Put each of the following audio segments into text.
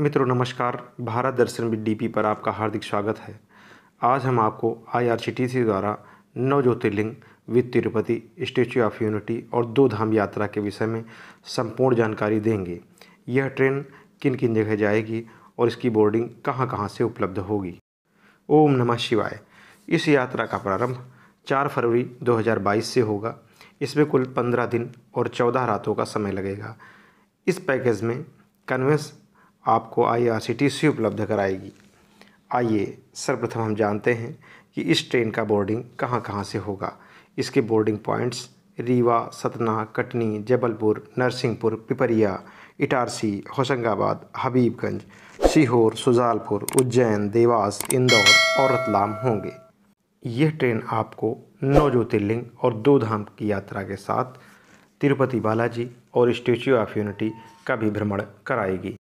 मित्रों नमस्कार भारत दर्शन with D पर आपका हार्दिक स्वागत है आज हम आपको आईआरसीटीसी द्वारा नव Jyotirlinga with Tirupati Statue of Unity और दो धाम यात्रा के विषय में संपूर्ण जानकारी देंगे यह ट्रेन किन किन जगह जाएगी और इसकी बोर्डिंग कहां कहां से उपलब्ध होगी ओम नमः शिवाय इस यात्रा का प्रारंभ 4 फरवरी 2022 से होगा इसमें कुल 15 दिन और 14 रातों का समय लगेगा इस पैकेज में कन्वेंस आपको आई उपलब्ध कराएगी आइए सर्वप्रथम हम जानते हैं कि इस ट्रेन का बोर्डिंग कहाँ कहाँ से होगा इसके बोर्डिंग पॉइंट्स रीवा सतना कटनी जबलपुर नरसिंहपुर पिपरिया इटारसी होशंगाबाद हबीबगंज सीहोर सुजालपुर उज्जैन देवास इंदौर और रतलाम होंगे यह ट्रेन आपको नौ ज्योतिर्लिंग और दो धाम की यात्रा के साथ तिरुपति बालाजी और स्टेच्यू ऑफ यूनिटी का भी भ्रमण कराएगी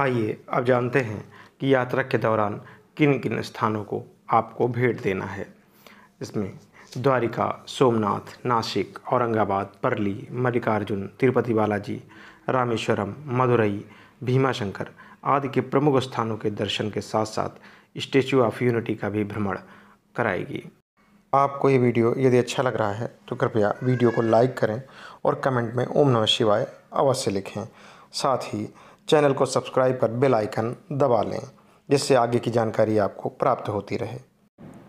आइए अब जानते हैं कि यात्रा के दौरान किन किन स्थानों को आपको भेंट देना है इसमें द्वारिका सोमनाथ नासिक औरंगाबाद परली मल्लिकार्जुन तिरुपति बालाजी रामेश्वरम मदुरई भीमाशंकर आदि के प्रमुख स्थानों के दर्शन के साथ साथ स्टेचू ऑफ यूनिटी का भी भ्रमण कराएगी आपको ये वीडियो यदि अच्छा लग रहा है तो कृपया वीडियो को लाइक करें और कमेंट में ओम नमः शिवाय अवश्य लिखें साथ ही चैनल को सब्सक्राइब कर बेल आइकन दबा लें जिससे आगे की जानकारी आपको प्राप्त होती रहे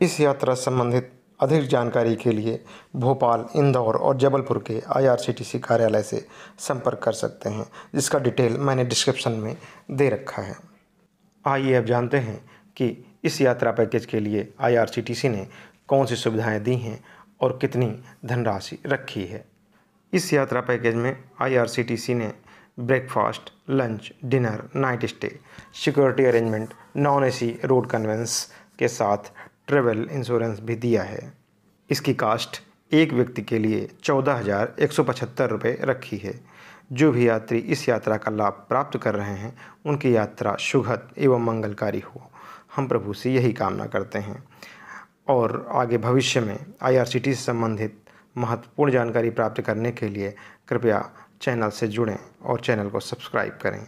इस यात्रा संबंधित अधिक जानकारी के लिए भोपाल इंदौर और जबलपुर के आईआरसीटीसी कार्यालय से संपर्क कर सकते हैं जिसका डिटेल मैंने डिस्क्रिप्शन में दे रखा है आइए अब जानते हैं कि इस यात्रा पैकेज के लिए आईआरसीटीसी ने कौन सी सुविधाएं दी हैं और कितनी धनराशि रखी है इस यात्रा पैकेज में आईआरसीटीसी ने breakfast lunch dinner night stay security arrangement non AC road conveyance के साथ ट्रेवल इंश्योरेंस भी दिया है इसकी कास्ट एक व्यक्ति के लिए चौदह हज़ार एक सौ पचहत्तर रुपये रखी है जो भी यात्री इस यात्रा का लाभ प्राप्त कर रहे हैं उनकी यात्रा सुखद एवं मंगलकारी हो हम प्रभु से यही कामना करते हैं और आगे भविष्य में आई से संबंधित महत्वपूर्ण जानकारी प्राप्त करने के लिए कृपया चैनल से जुड़ें और चैनल को सब्सक्राइब करें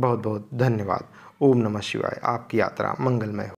बहुत बहुत धन्यवाद ओम नमः शिवाय आपकी यात्रा मंगलमय हो